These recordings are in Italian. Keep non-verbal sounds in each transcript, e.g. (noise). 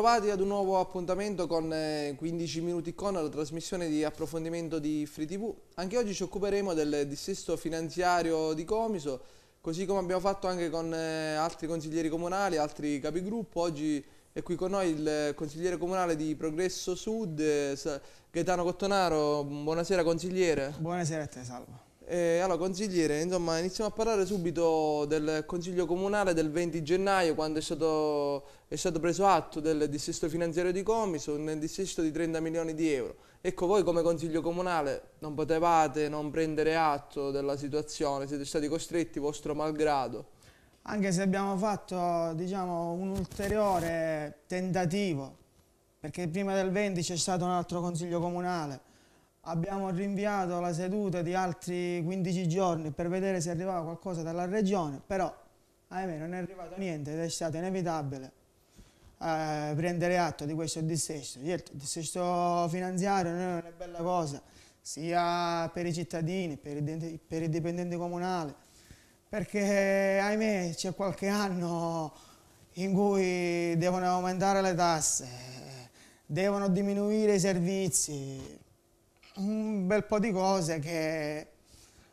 bentrovati ad un nuovo appuntamento con 15 eh, minuti con la trasmissione di approfondimento di Free TV. Anche oggi ci occuperemo del dissesto finanziario di Comiso, così come abbiamo fatto anche con eh, altri consiglieri comunali, altri capigruppo. Oggi è qui con noi il consigliere comunale di Progresso Sud, eh, Gaetano Cottonaro. Buonasera consigliere. Buonasera a te, Salvo. Eh, allora consigliere, insomma, iniziamo a parlare subito del Consiglio Comunale del 20 gennaio quando è stato, è stato preso atto del dissesto finanziario di Comiso, un dissesto di 30 milioni di euro. Ecco, voi come Consiglio Comunale non potevate non prendere atto della situazione, siete stati costretti vostro malgrado. Anche se abbiamo fatto diciamo, un ulteriore tentativo, perché prima del 20 c'è stato un altro Consiglio Comunale, abbiamo rinviato la seduta di altri 15 giorni per vedere se arrivava qualcosa dalla regione, però ahimè non è arrivato niente ed è stato inevitabile eh, prendere atto di questo dissesto. Certo, il dissesto finanziario non è una bella cosa, sia per i cittadini, per i, per i dipendenti comunali, perché ahimè c'è qualche anno in cui devono aumentare le tasse, devono diminuire i servizi, un bel po' di cose che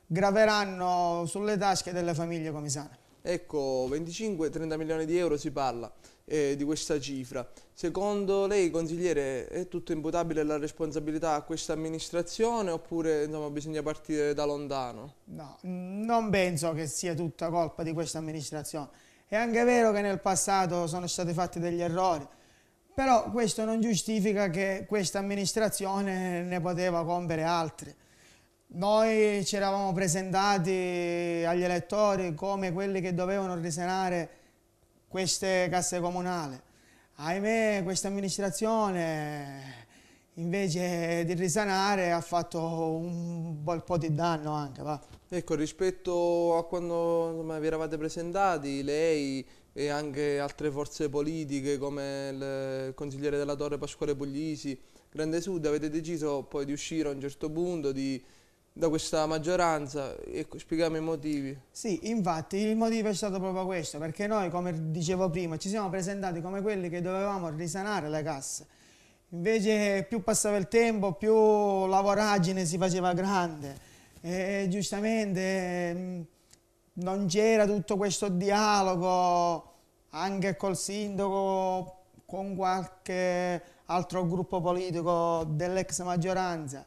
graveranno sulle tasche delle famiglie comisane. Ecco, 25-30 milioni di euro si parla eh, di questa cifra. Secondo lei, consigliere, è tutto imputabile la responsabilità a questa amministrazione oppure insomma, bisogna partire da lontano? No, non penso che sia tutta colpa di questa amministrazione. È anche vero che nel passato sono stati fatti degli errori, però questo non giustifica che questa amministrazione ne poteva compiere altre. Noi ci eravamo presentati agli elettori come quelli che dovevano risanare queste casse comunali. Ahimè, questa amministrazione invece di risanare ha fatto un bel po' di danno anche. Va. Ecco, rispetto a quando insomma, vi eravate presentati, lei e anche altre forze politiche come il consigliere della Torre Pasquale Puglisi, Grande Sud, avete deciso poi di uscire a un certo punto di, da questa maggioranza e spieghiamo i motivi. Sì, infatti il motivo è stato proprio questo, perché noi, come dicevo prima, ci siamo presentati come quelli che dovevamo risanare le casse. Invece più passava il tempo, più la voragine si faceva grande e giustamente mm, non c'era tutto questo dialogo anche col sindaco, con qualche altro gruppo politico dell'ex maggioranza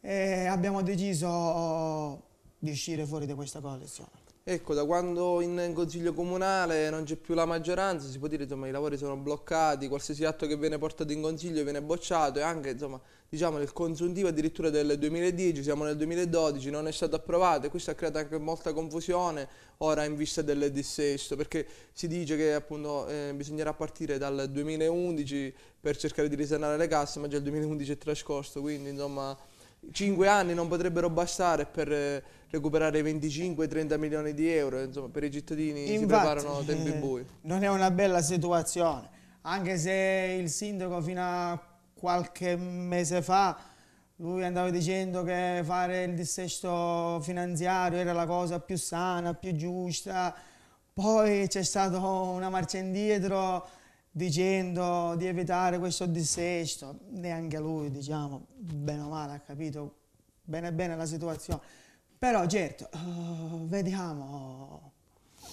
e abbiamo deciso di uscire fuori da questa coalizione. Ecco, da quando in Consiglio Comunale non c'è più la maggioranza, si può dire che i lavori sono bloccati, qualsiasi atto che viene portato in Consiglio viene bocciato e anche insomma, diciamo, nel consuntivo addirittura del 2010, siamo nel 2012, non è stato approvato e questo ha creato anche molta confusione ora in vista del dissesto, perché si dice che appunto, eh, bisognerà partire dal 2011 per cercare di risanare le casse, ma già il 2011 è trascorso, quindi insomma 5 anni non potrebbero bastare per eh, recuperare 25-30 milioni di euro, insomma per i cittadini Infatti, si preparano tempi eh, bui. Non è una bella situazione, anche se il sindaco fino a qualche mese fa lui andava dicendo che fare il dissesto finanziario era la cosa più sana, più giusta, poi c'è stata una marcia indietro dicendo di evitare questo dissesto, neanche lui, diciamo, bene o male ha capito bene bene la situazione. Però certo, eh, vediamo.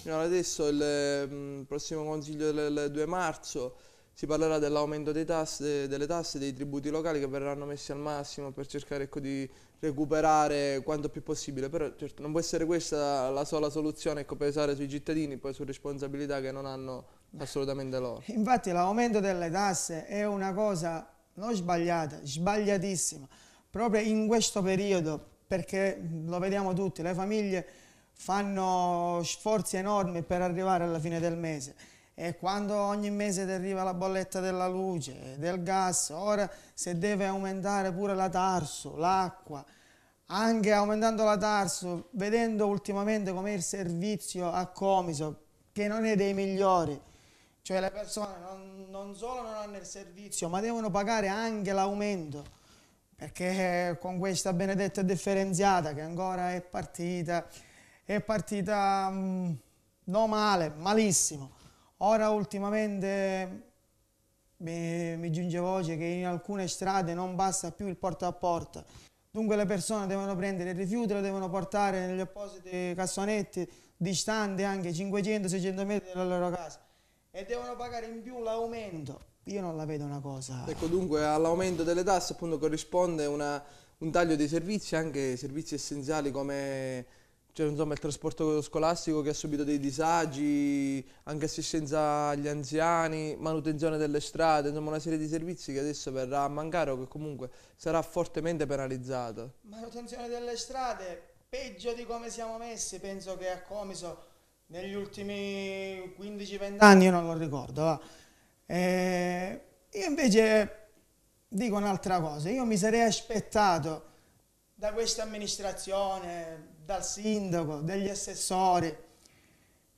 Signora, adesso il mm, prossimo consiglio del, 2 marzo si parlerà dell'aumento delle tasse dei tributi locali che verranno messi al massimo per cercare ecco, di recuperare quanto più possibile, però certo, non può essere questa la sola soluzione ecco, pesare sui cittadini, poi su responsabilità che non hanno assolutamente loro. (laughs) Infatti l'aumento delle tasse è una cosa non sbagliata, sbagliatissima, proprio in questo periodo, perché lo vediamo tutti, le famiglie fanno sforzi enormi per arrivare alla fine del mese e quando ogni mese ti arriva la bolletta della luce, del gas, ora se deve aumentare pure la tarso, l'acqua, anche aumentando la tarso, vedendo ultimamente com'è il servizio a Comiso, che non è dei migliori, cioè le persone non, non solo non hanno il servizio, ma devono pagare anche l'aumento perché con questa benedetta differenziata che ancora è partita, è partita mh, mm, no male, malissimo. Ora ultimamente mi, mi giunge voce che in alcune strade non basta più il porta a porta, dunque le persone devono prendere il rifiuto, lo devono portare negli appositi cassonetti distanti anche 500-600 metri dalla loro casa e devono pagare in più l'aumento. Io non la vedo una cosa. Ecco, dunque all'aumento delle tasse appunto corrisponde una, un taglio dei servizi, anche servizi essenziali come cioè, insomma, il trasporto scolastico che ha subito dei disagi, anche assistenza agli anziani, manutenzione delle strade, insomma una serie di servizi che adesso verrà a mancare o che comunque sarà fortemente penalizzata. Manutenzione delle strade, peggio di come siamo messi, penso che a Comiso negli ultimi 15-20 anni, io non lo ricordo, eh, io invece dico un'altra cosa, io mi sarei aspettato da questa amministrazione, dal sindaco, degli assessori,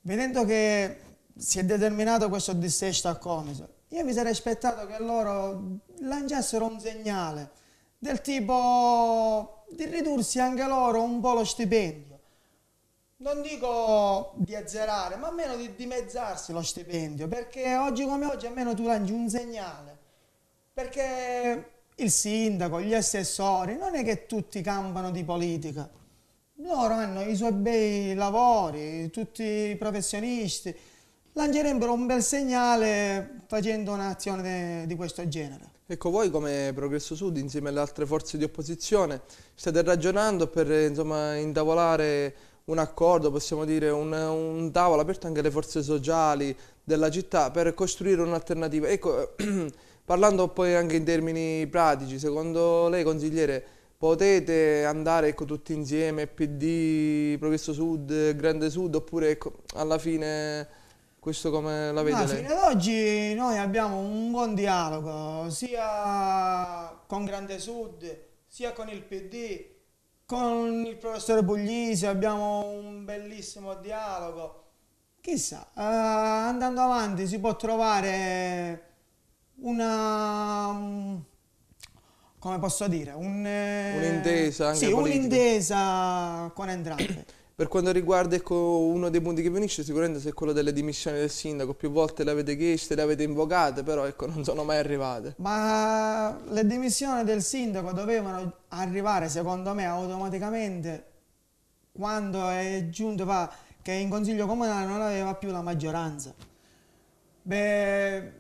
vedendo che si è determinato questo dissesto al Comiso, io mi sarei aspettato che loro lanciassero un segnale del tipo di ridursi anche loro un po' lo stipendio. Non dico di azzerare, ma almeno di dimezzarsi lo stipendio, perché oggi come oggi almeno tu lanci un segnale. Perché il sindaco, gli assessori, non è che tutti campano di politica. Loro hanno i suoi bei lavori, tutti i professionisti. Lancerebbero un bel segnale facendo un'azione di questo genere. Ecco, voi come Progresso Sud, insieme alle altre forze di opposizione, state ragionando per insomma, intavolare un accordo, possiamo dire, un, un, tavolo aperto anche alle forze sociali della città per costruire un'alternativa. Ecco, (clears throat) Parlando poi anche in termini pratici, secondo lei consigliere potete andare ecco, tutti insieme, PD, Progresso Sud, Grande Sud, oppure ecco, alla fine questo come la vede Ma lei? Fino ad oggi noi abbiamo un buon dialogo sia con Grande Sud, sia con il PD, con il professore Puglisi abbiamo un bellissimo dialogo. Chissà, eh, andando avanti si può trovare una... Mm, come posso dire? Un, eh, un'intesa Sì, un'intesa con entrambi. (coughs) Per quanto riguarda ecco, uno dei punti che venisce sicuramente è quello delle dimissioni del sindaco, più volte le avete chieste, le avete invocate, però ecco, non sono mai arrivate. Ma le dimissioni del sindaco dovevano arrivare secondo me automaticamente quando è giunto che in consiglio comunale non aveva più la maggioranza. Beh,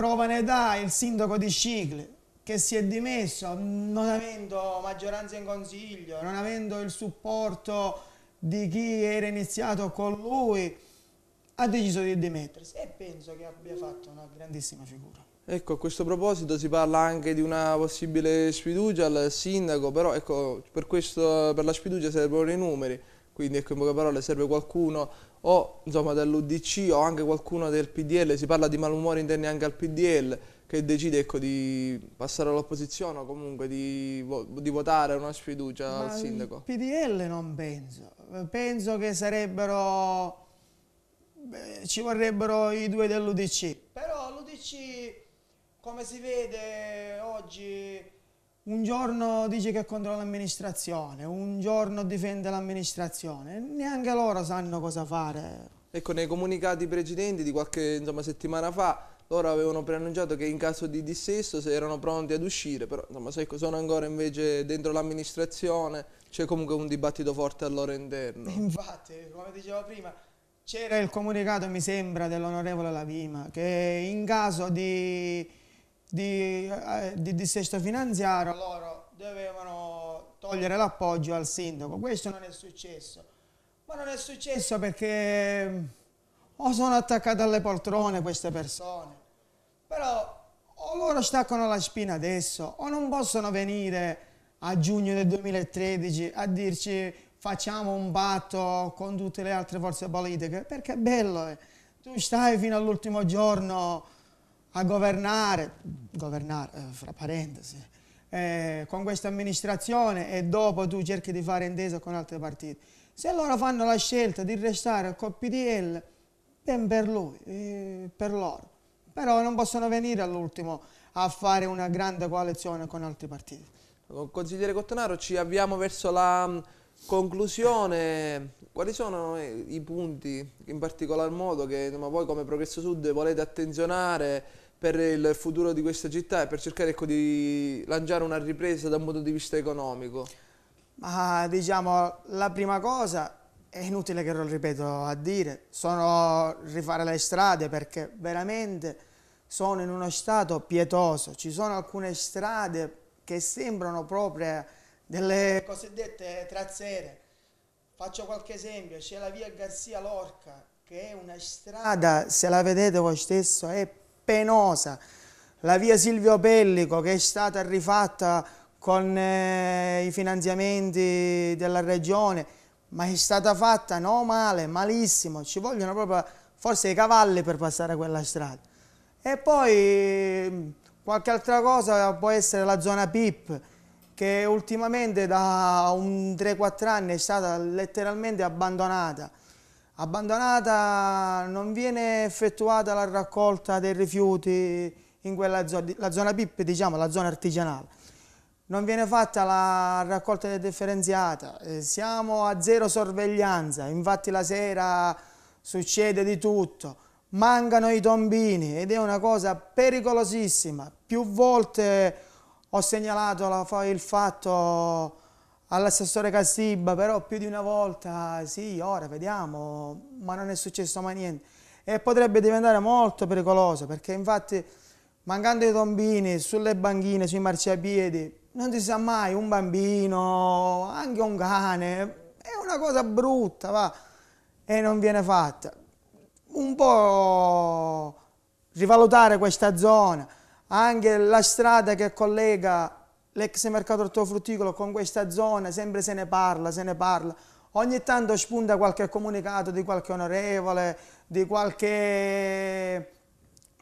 prova ne dà il sindaco di Scicle che si è dimesso non avendo maggioranza in consiglio, non avendo il supporto di chi era iniziato con lui, ha deciso di dimettersi e penso che abbia fatto una grandissima figura. Ecco, a questo proposito si parla anche di una possibile sfiducia al sindaco, però ecco, per, questo, per la sfiducia servono i numeri, quindi ecco, in poche parole serve qualcuno o insomma, dell'Udc o anche qualcuno del PDL, si parla di malumori interni anche al PDL che decide ecco, di passare all'opposizione o comunque di, vo di, votare una sfiducia Ma al sindaco? Il PDL non penso, penso che sarebbero, beh, ci vorrebbero i due dell'Udc, però l'Udc come si vede oggi un giorno dice che è contro l'amministrazione, un giorno difende l'amministrazione, neanche loro sanno cosa fare. Ecco, nei comunicati precedenti di qualche insomma, settimana fa, loro avevano preannunciato che in caso di dissesto erano pronti ad uscire, però insomma, se ecco, sono ancora invece dentro l'amministrazione, c'è comunque un dibattito forte al loro interno. (laughs) Infatti, come dicevo prima, c'era il comunicato, mi sembra, dell'onorevole Lavima, che in caso di di, eh, di dissesto finanziario loro dovevano togliere l'appoggio al sindaco. Questo non è successo. Ma non è successo perché mm, o sono attaccate alle poltrone queste persone, però o loro staccano la spina adesso o non possono venire a giugno del 2013 a dirci facciamo un patto con tutte le altre forze politiche, perché è bello, eh. tu stai fino all'ultimo giorno a governare, governare eh, fra parentesi, eh, con questa amministrazione e dopo tu cerchi di fare intesa con altri partiti. Se loro fanno la scelta di restare col PDL, ben per lui, eh, per loro. Però non possono venire all'ultimo a fare una grande coalizione con altri partiti. consigliere Cottonaro ci avviamo verso la Conclusione, quali sono i punti in particolar modo che insomma, voi come Progresso Sud volete attenzionare per il futuro di questa città e per cercare ecco, di lanciare una ripresa dal punto di vista economico? Ma diciamo la prima cosa è inutile che lo ripeto a dire, sono rifare le strade perché veramente sono in uno stato pietoso, ci sono alcune strade che sembrano proprio delle cosiddette trazzere. Faccio qualche esempio, c'è la via Garzia Lorca, che è una strada, se la vedete voi stesso, è penosa. La via Silvio Pellico, che è stata rifatta con eh, i finanziamenti della regione, ma è stata fatta no male, malissimo, ci vogliono proprio forse i cavalli per passare quella strada. E poi mm, qualche altra cosa può essere la zona PIP, che ultimamente da 3-4 anni è stata letteralmente abbandonata. Abbandonata non viene effettuata la raccolta dei rifiuti in quella zona, la zona PIP diciamo, la zona artigianale. Non viene fatta la raccolta differenziata, eh, siamo a zero sorveglianza, infatti la sera succede di tutto, mancano i tombini ed è una cosa pericolosissima. Più volte ho segnalato la, il fatto all'assessore Cassiba, però più di una volta, sì, ora vediamo, ma non è successo mai niente. E potrebbe diventare molto pericoloso, perché infatti mancando i tombini sulle banchine, sui marciapiedi, non si sa mai, un bambino, anche un cane, è una cosa brutta, va, e non viene fatta. Un po' rivalutare questa zona, anche la strada che collega l'ex mercato ortofrutticolo con questa zona, sempre se ne parla, se ne parla. Ogni tanto spunta qualche comunicato di qualche onorevole, di qualche,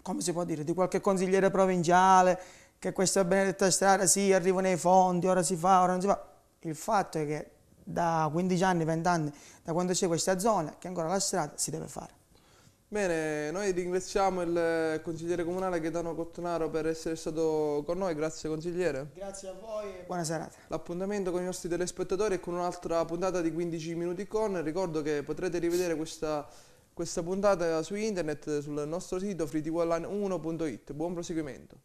come si può dire, di qualche consigliere provinciale, che questa benedetta strada sì, arriva nei fondi, ora si fa, ora non si fa. Il fatto è che da 15 anni, 20 anni, da quando c'è questa zona, che ancora la strada si deve fare. Bene, noi ringraziamo il consigliere comunale Gaetano Cottonaro per essere stato con noi, grazie consigliere. Grazie a voi e buona serata. L'appuntamento con i nostri telespettatori è con un'altra puntata di 15 minuti con, ricordo che potrete rivedere questa, questa puntata su internet sul nostro sito freetvolline1.it. Buon proseguimento.